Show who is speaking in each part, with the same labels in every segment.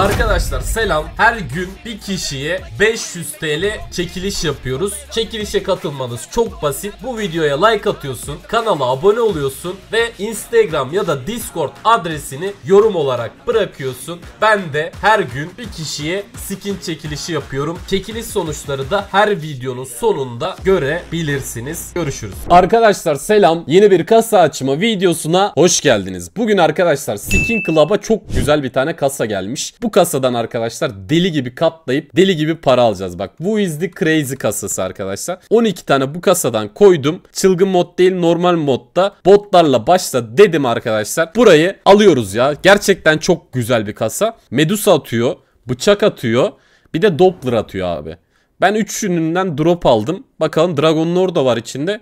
Speaker 1: Arkadaşlar selam. Her gün bir kişiye 500 TL çekiliş yapıyoruz. Çekilişe katılmanız çok basit. Bu videoya like atıyorsun, kanala abone oluyorsun ve Instagram ya da Discord adresini yorum olarak bırakıyorsun. Ben de her gün bir kişiye skin çekilişi yapıyorum. Çekiliş sonuçları da her videonun sonunda görebilirsiniz. Görüşürüz. Arkadaşlar selam. Yeni bir kasa açma videosuna hoş geldiniz. Bugün arkadaşlar Skin Club'a çok güzel bir tane kasa gelmiş. Bu bu kasadan arkadaşlar deli gibi katlayıp deli gibi para alacağız. Bak bu izli crazy kasası arkadaşlar. 12 tane bu kasadan koydum. Çılgın mod değil normal modda botlarla başla dedim arkadaşlar. Burayı alıyoruz ya. Gerçekten çok güzel bir kasa. Medusa atıyor. Bıçak atıyor. Bir de Doppler atıyor abi. Ben üçününden drop aldım. Bakalım Dragon'un da var içinde.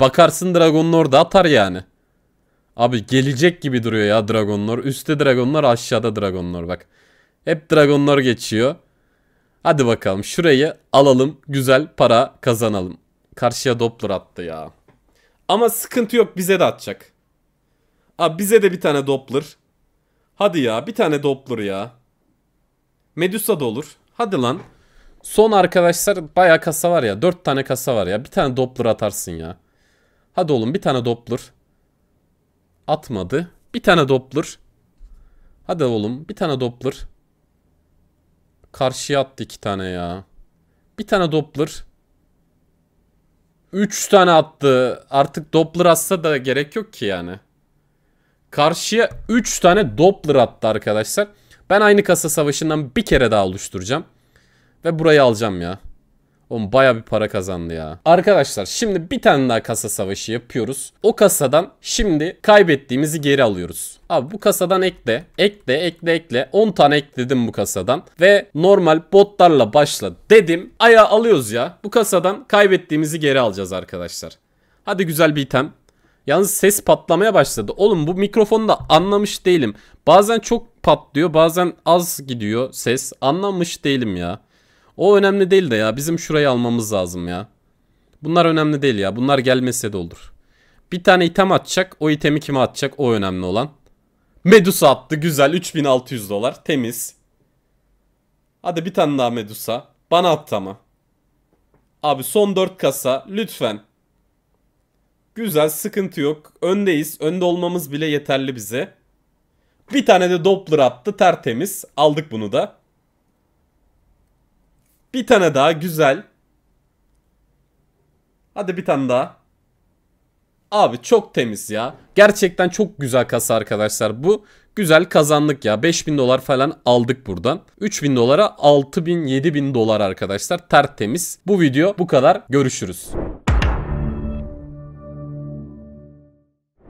Speaker 1: Bakarsın Dragon'un orada atar yani. Abi gelecek gibi duruyor ya Dragonlar. Üstte Dragonlar aşağıda Dragonlar bak. Hep dragonlar geçiyor. Hadi bakalım şurayı alalım. Güzel para kazanalım. Karşıya Doppler attı ya. Ama sıkıntı yok bize de atacak. Abi bize de bir tane Doppler. Hadi ya bir tane Doppler ya. Medusa da olur. Hadi lan. Son arkadaşlar baya kasa var ya. dört tane kasa var ya. Bir tane Doppler atarsın ya. Hadi oğlum bir tane Doppler. Atmadı. Bir tane Doppler. Hadi oğlum bir tane Doppler. Karşıya attı iki tane ya. Bir tane Doppler. Üç tane attı. Artık Doppler atsa da gerek yok ki yani. Karşıya üç tane Doppler attı arkadaşlar. Ben aynı kasa savaşından bir kere daha oluşturacağım. Ve burayı alacağım ya. Oğlum baya bir para kazandı ya. Arkadaşlar şimdi bir tane daha kasa savaşı yapıyoruz. O kasadan şimdi kaybettiğimizi geri alıyoruz. Abi bu kasadan ekle. Ekle ekle ekle. 10 tane ekledim bu kasadan. Ve normal botlarla başla dedim. Aya alıyoruz ya. Bu kasadan kaybettiğimizi geri alacağız arkadaşlar. Hadi güzel bir item. Yalnız ses patlamaya başladı. Oğlum bu mikrofonu da anlamış değilim. Bazen çok patlıyor bazen az gidiyor ses. Anlamış değilim ya. O önemli değil de ya. Bizim şurayı almamız lazım ya. Bunlar önemli değil ya. Bunlar gelmese de olur. Bir tane item atacak. O itemi kime atacak? O önemli olan. Medusa attı. Güzel. 3600 dolar. Temiz. Hadi bir tane daha Medusa. Bana attı ama. Abi son 4 kasa. Lütfen. Güzel. Sıkıntı yok. Öndeyiz. Önde olmamız bile yeterli bize. Bir tane de Doppler attı. Tertemiz. Aldık bunu da. Bir tane daha güzel. Hadi bir tane daha. Abi çok temiz ya. Gerçekten çok güzel kasa arkadaşlar. Bu güzel kazandık ya. 5000 dolar falan aldık buradan. 3000 dolara 6000 7000 dolar arkadaşlar tertemiz. Bu video bu kadar. Görüşürüz.